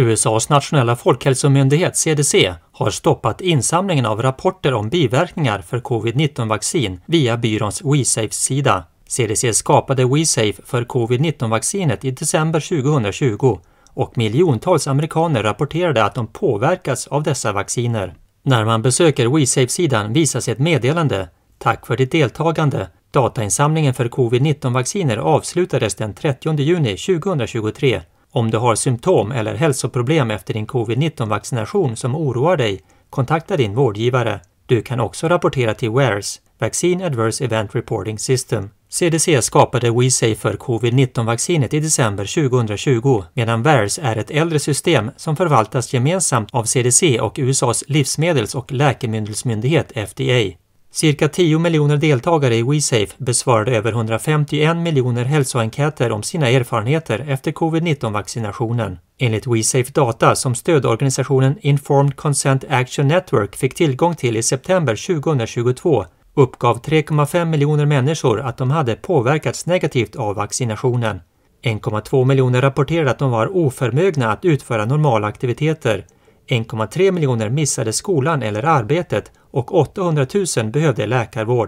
USAs nationella folkhälsomyndighet CDC har stoppat insamlingen av rapporter om biverkningar för covid-19-vaccin via byråns WeSafe-sida. CDC skapade WeSafe för covid-19-vaccinet i december 2020 och miljontals amerikaner rapporterade att de påverkas av dessa vacciner. När man besöker WeSafe-sidan visas ett meddelande “Tack för ditt deltagande. Datainsamlingen för covid-19-vacciner avslutades den 30 juni 2023 om du har symptom eller hälsoproblem efter din covid-19-vaccination som oroar dig, kontakta din vårdgivare. Du kan också rapportera till VAERS, Vaccine Adverse Event Reporting System. CDC skapade WeSafer covid-19-vaccinet i december 2020 medan VAERS är ett äldre system som förvaltas gemensamt av CDC och USAs livsmedels och läkemedelsmyndighet FDA. Cirka 10 miljoner deltagare i WeSafe besvarade över 151 miljoner hälsoenkäter om sina erfarenheter efter covid-19-vaccinationen. Enligt WeSafe data som stödorganisationen Informed Consent Action Network fick tillgång till i september 2022 uppgav 3,5 miljoner människor att de hade påverkats negativt av vaccinationen. 1,2 miljoner rapporterade att de var oförmögna att utföra normala aktiviteter 1,3 miljoner missade skolan eller arbetet och 800 000 behövde läkarvård.